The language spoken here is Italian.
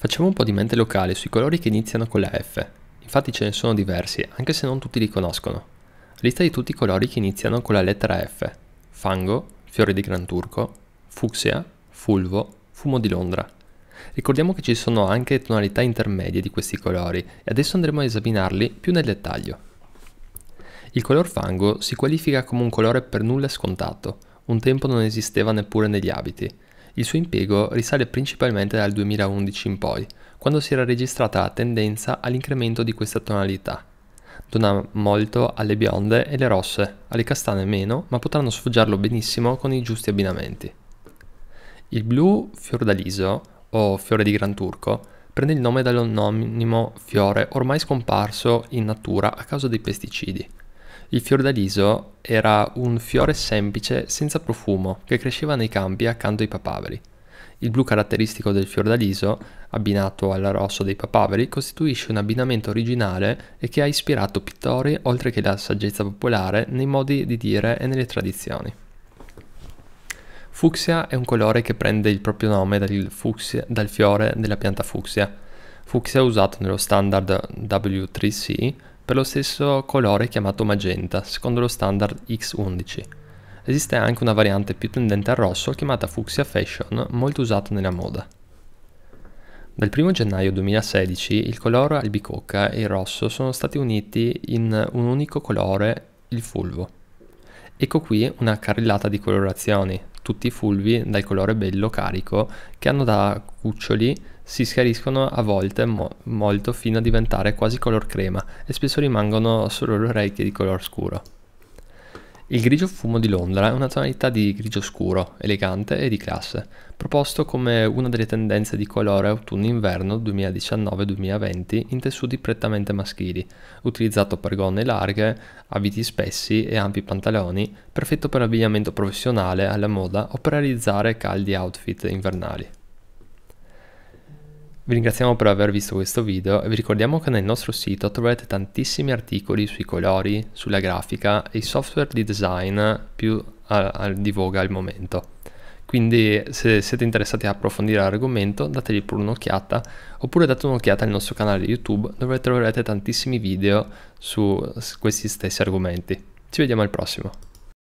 Facciamo un po' di mente locale sui colori che iniziano con la F, infatti ce ne sono diversi, anche se non tutti li conoscono. Lista di tutti i colori che iniziano con la lettera F. Fango, fiore di gran turco, fucsia, fulvo, fumo di Londra. Ricordiamo che ci sono anche tonalità intermedie di questi colori e adesso andremo a esaminarli più nel dettaglio. Il color fango si qualifica come un colore per nulla scontato, un tempo non esisteva neppure negli abiti, il suo impiego risale principalmente dal 2011 in poi, quando si era registrata la tendenza all'incremento di questa tonalità. Dona molto alle bionde e le rosse, alle castane meno, ma potranno sfoggiarlo benissimo con i giusti abbinamenti. Il blu fiordaliso, o fiore di Gran Turco, prende il nome dall'omonimo fiore ormai scomparso in natura a causa dei pesticidi. Il fiordaliso era un fiore semplice senza profumo che cresceva nei campi accanto ai papaveri. Il blu caratteristico del fiordaliso, abbinato al rosso dei papaveri, costituisce un abbinamento originale e che ha ispirato pittori oltre che la saggezza popolare nei modi di dire e nelle tradizioni. Fucsia è un colore che prende il proprio nome dal, fucsia, dal fiore della pianta fucsia. Fucsia è usato nello standard W3C per lo stesso colore chiamato magenta, secondo lo standard X11. Esiste anche una variante più tendente al rosso chiamata Fuxia Fashion, molto usata nella moda. Dal 1 gennaio 2016 il colore albicocca e il rosso sono stati uniti in un unico colore, il fulvo. Ecco qui una carrellata di colorazioni, tutti fulvi dal colore bello carico che hanno da cuccioli si schiariscono a volte mo- molto fino a diventare quasi color crema e spesso rimangono solo le orecchie di color scuro. Il grigio fumo di Londra è una tonalità di grigio scuro, elegante e di classe, proposto come una delle tendenze di colore autunno-inverno 2019-2020 in tessuti prettamente maschili, utilizzato per gonne larghe, abiti spessi e ampi pantaloni, perfetto per abbigliamento professionale alla moda o per realizzare caldi outfit invernali. Vi ringraziamo per aver visto questo video e vi ricordiamo che nel nostro sito troverete tantissimi articoli sui colori, sulla grafica e i software di design più a, a, di voga al momento. Quindi se siete interessati a approfondire l'argomento dategli pure un'occhiata oppure date un'occhiata al nostro canale YouTube dove troverete tantissimi video su questi stessi argomenti. Ci vediamo al prossimo.